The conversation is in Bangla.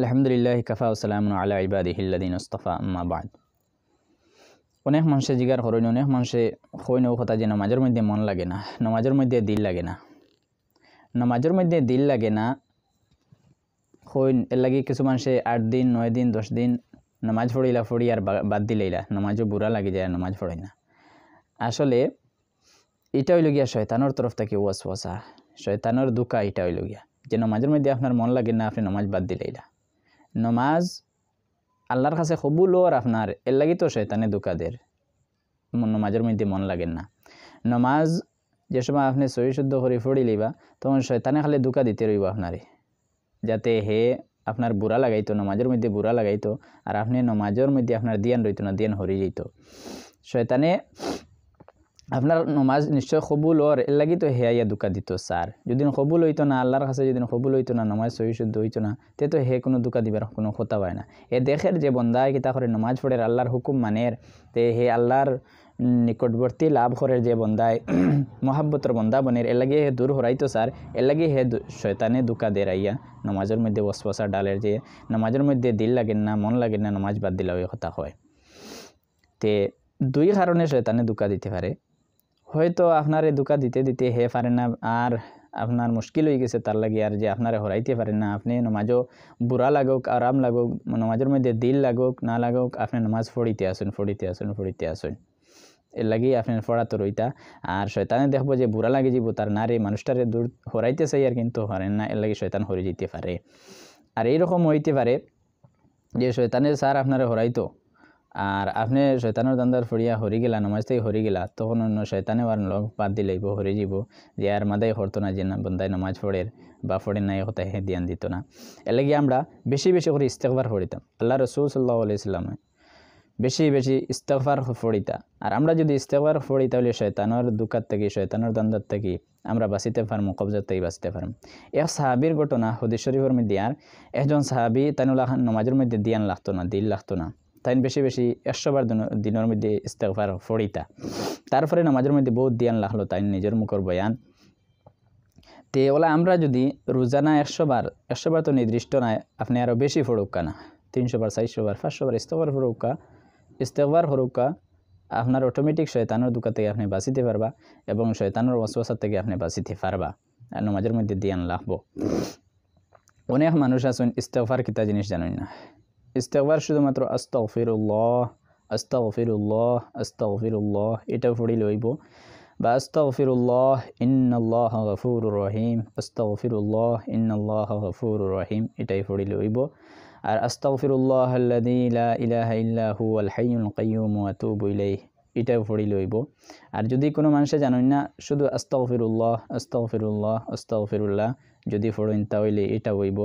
আলহামদুলিল্লাহ কফা ওসালাম আল্লাহ ইবাদিহিল্লাদিন ওস্তফা আম্মাবাদ অনেক মানুষে জিগার হরইন অনেক মানুষে হইন কথা যে নামাজের মধ্যে মন লাগে না নামাজের মধ্যে দিল লাগে না নামাজের মধ্যে দিল লাগে না হইন এর লাগে কিছু মানুষে আট দিন নয় দিন দশ দিন নামাজ পড়িলা ফড়ি আর বাদ দিলেইলা নামাজও বুড়া লাগে যায় নামাজ পড়ে না আসলে এটা হইল গিয়া শয়তানোর তরফ থেকে ওয়াস ওয়াসা শয়তানোর দুকা এটা হইল গিয়া যে নামাজের মধ্যে আপনার মন লাগে না আপনি নামাজ বাদ দিলেইলা নমাজ আল্লাহর কাছে কবুল ওর আপনার এর লাগি তো শেতানে দুকাদের নমাজের মধ্যে মন লাগেন না নমাজ যে সময় আপনি শরীর শুদ্ধ করে ফড়ি লিবা তখন শেতানে খালি দুকা দিতে রইব আপনারে যাতে হে আপনার বুড়া লাগাইতো নমাজের মধ্যে বুড়া লাগাইতো আর আপনি নমাজের মধ্যে আপনার দিয়ান রইতো না দিয়ান হরি যেত শয়তানে আপনার নমাজ নিশ্চয় কবুল ওর এর লাগি তো হেয়া ইয়া দুকা দিত স্যার যদি কবুল হইতো না আল্লাহর কাছে যদি কবুল হইতো না নমাজ সহি শুদ্ধ হইতো না তে তো হে কোনো দুকা দিবার কোনো কথা হয় না এ দেখের যে বন্দায় কিতা করে নমাজ পড়ের আল্লাহর হুকুম মানের তে হে আল্লাহর নিকটবর্তী লাভ করে যে বন্দায় মহাব্বতর বন্দা বনের এর লাগে হে দূর হরাইতো স্যার এর লাগে হে শয়তানে দুকা দে রাইয়া নমাজের মধ্যে বসবসা ডালের যে নমাজের মধ্যে দিল লাগেন না মন লাগেন না নমাজ বাদ দিলা ওই কথা হয় তে দুই কারণে শয়তানে দুকা দিতে পারে হয়তো আপনারে ধোকা দিতে দিতে হে পারে না আর আপনার মুশকিল হয়ে গেছে তার লাগে আর যে আপনারা হরাইতে পারেন না আপনি নমাজও বুড়া লাগুক আরাম লাগুক নমাজের মধ্যে দিল লাগুক না লাগুক আপনি নমাজ ফড়িতে আসুন ফড়িতে আসুন ফড়িতে আসুন এর লাগি আপনার ফড়া তো রইতা আর শয়তানে দেখবো যে বুড়া লাগে যাব তার না রে মানুষটারে দূর হরাইতে চাই আর কিন্তু হরেন না এর লাগে শয়তান হরে যেতে পারে আর এইরকম হইতে পারে যে শয়তানের সার আপনারা হরাইতো আর আপনি শৈতানোর দান্দার ফুড়িয়া হরি গেলা নমাজ থেকে হরি গেলা তখন অন্য শৈতানে বার লগ বাদ দিলেইব হরি যাব যে আর মাদাই হরতো না যে না বন্দায় নমাজ পড়ের বা ফড়ের নাই হতায় হে দিয়ান দিত না এর গিয়ে আমরা বেশি বেশি করে ইস্তেকবার ফড়িতাম আল্লাহ রসুল সাল্লাহ আলাইসলামে বেশি বেশি ইস্তেকবার ফড়িতা আর আমরা যদি ইস্তেকবার ফড়ি তাহলে শৈতানোর দুকাত থেকে শৈতানোর দান্দার থেকে আমরা বাঁচিতে পারবো কবজার থেকে বাঁচতে পারম এক সাহাবির ঘটনা হদিস শরীফের মধ্যে আর একজন সাহাবি তানুল্লাহ নমাজের মধ্যে দিয়ান লাগতো না দিল লাগতো না তাই বেশি বেশি একশোবার দিনের মধ্যে ইস্তেকফার ফড়িতা তারপরে নামাজের মধ্যে বহুত দিয়ান লাগলো তাই নিজের মুখর বয়ান তে ওলা আমরা যদি রোজানা একশোবার একশোবার তো নির্দিষ্ট নাই আপনি আরও বেশি ফড়ুক্কা না তিনশোবার চারশোবার পাঁচশোবার ইস্তকবার ফড়ুক্কা ইস্তেকবার হরুক্কা আপনার অটোমেটিক শয়তানোর দুকা থেকে আপনি বাঁচিতে পারবা এবং শয়তানোর ওয়াসওয়াসার থেকে আপনি বাঁচিতে পারবা আর নামাজের মধ্যে দিয়ান লাগবো অনেক মানুষ আসুন ইস্তফার কিতা জিনিস জানেন না ইস্তেকবার শুধুমাত্র আস্তাগফিরুল্লাহ আস্তাগফিরুল্লাহ আস্তাগফিরুল্লাহ এটা পড়ি লইব বা আস্তাগফিরুল্লাহ ইন্নাল্লাহ গফুরুর রহিম আস্তাগফিরুল্লাহ ইন্নাল্লাহ গফুরুর রহিম এটাই পড়ি লইব আর আস্তাগফিরুল্লাহ আল্লাযী লা ইলাহা ইল্লা হুয়াল হাইয়ুল কাইয়্যুম ওয়া আতুবু ইলাইহি এটা পড়ি লইব আর যদি কোনো মানুষে জানেন না শুধু আস্তাগফিরুল্লাহ আস্তাগফিরুল্লাহ আস্তাগফিরুল্লাহ যদি পড়েন তাহলে এটা হইব